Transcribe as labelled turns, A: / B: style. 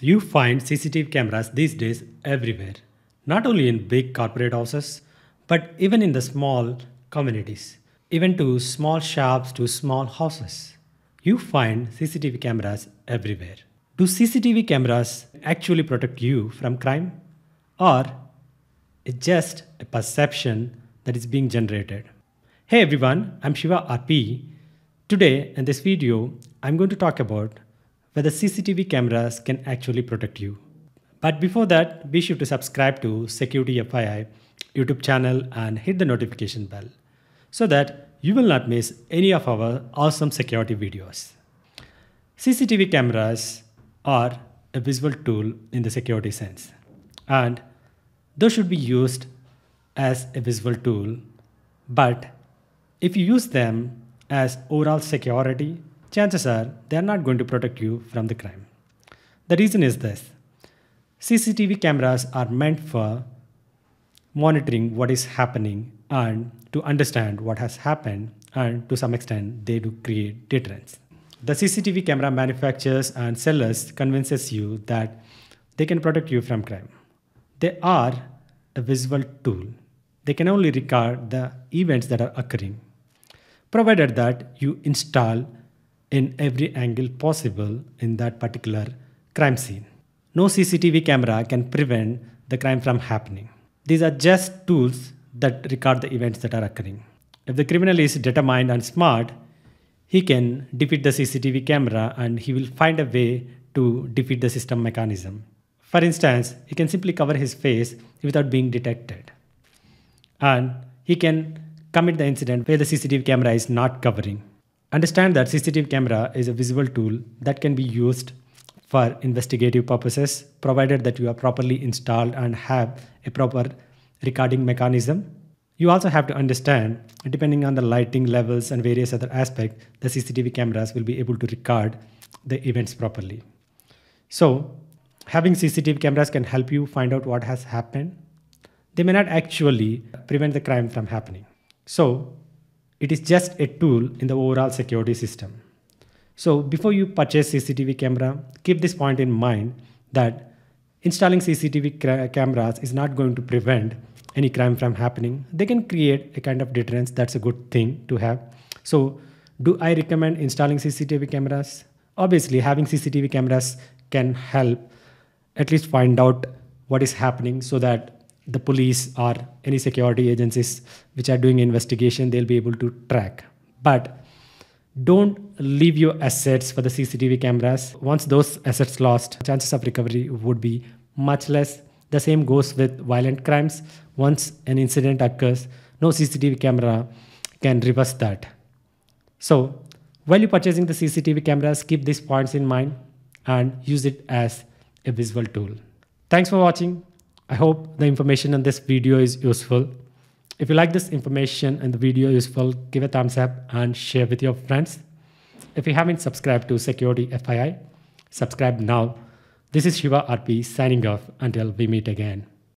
A: You find CCTV cameras these days everywhere, not only in big corporate houses, but even in the small communities, even to small shops to small houses. You find CCTV cameras everywhere. Do CCTV cameras actually protect you from crime? Or it's just a perception that is being generated? Hey everyone, I'm Shiva RP. Today in this video, I'm going to talk about whether CCTV cameras can actually protect you. But before that, be sure to subscribe to Security FII YouTube channel and hit the notification bell so that you will not miss any of our awesome security videos. CCTV cameras are a visual tool in the security sense and those should be used as a visual tool but if you use them as overall security chances are they are not going to protect you from the crime. The reason is this CCTV cameras are meant for monitoring what is happening and to understand what has happened, and to some extent, they do create deterrence. The CCTV camera manufacturers and sellers convinces you that they can protect you from crime. They are a visual tool. They can only record the events that are occurring, provided that you install in every angle possible in that particular crime scene. No CCTV camera can prevent the crime from happening. These are just tools that record the events that are occurring. If the criminal is determined and smart, he can defeat the CCTV camera and he will find a way to defeat the system mechanism. For instance, he can simply cover his face without being detected. And he can commit the incident where the CCTV camera is not covering. Understand that CCTV camera is a visible tool that can be used for investigative purposes, provided that you are properly installed and have a proper recording mechanism. You also have to understand, depending on the lighting levels and various other aspects, the CCTV cameras will be able to record the events properly. So, having CCTV cameras can help you find out what has happened. They may not actually prevent the crime from happening. So, it is just a tool in the overall security system. So before you purchase CCTV camera, keep this point in mind that installing CCTV cameras is not going to prevent any crime from happening. They can create a kind of deterrence. That's a good thing to have. So do I recommend installing CCTV cameras? Obviously, having CCTV cameras can help at least find out what is happening so that the police or any security agencies which are doing investigation they'll be able to track but don't leave your assets for the cctv cameras once those assets lost chances of recovery would be much less the same goes with violent crimes once an incident occurs no cctv camera can reverse that so while you're purchasing the cctv cameras keep these points in mind and use it as a visual tool thanks for watching I hope the information in this video is useful. If you like this information and the video useful, give a thumbs up and share with your friends. If you haven't subscribed to Security FII, subscribe now. This is Shiva RP signing off until we meet again.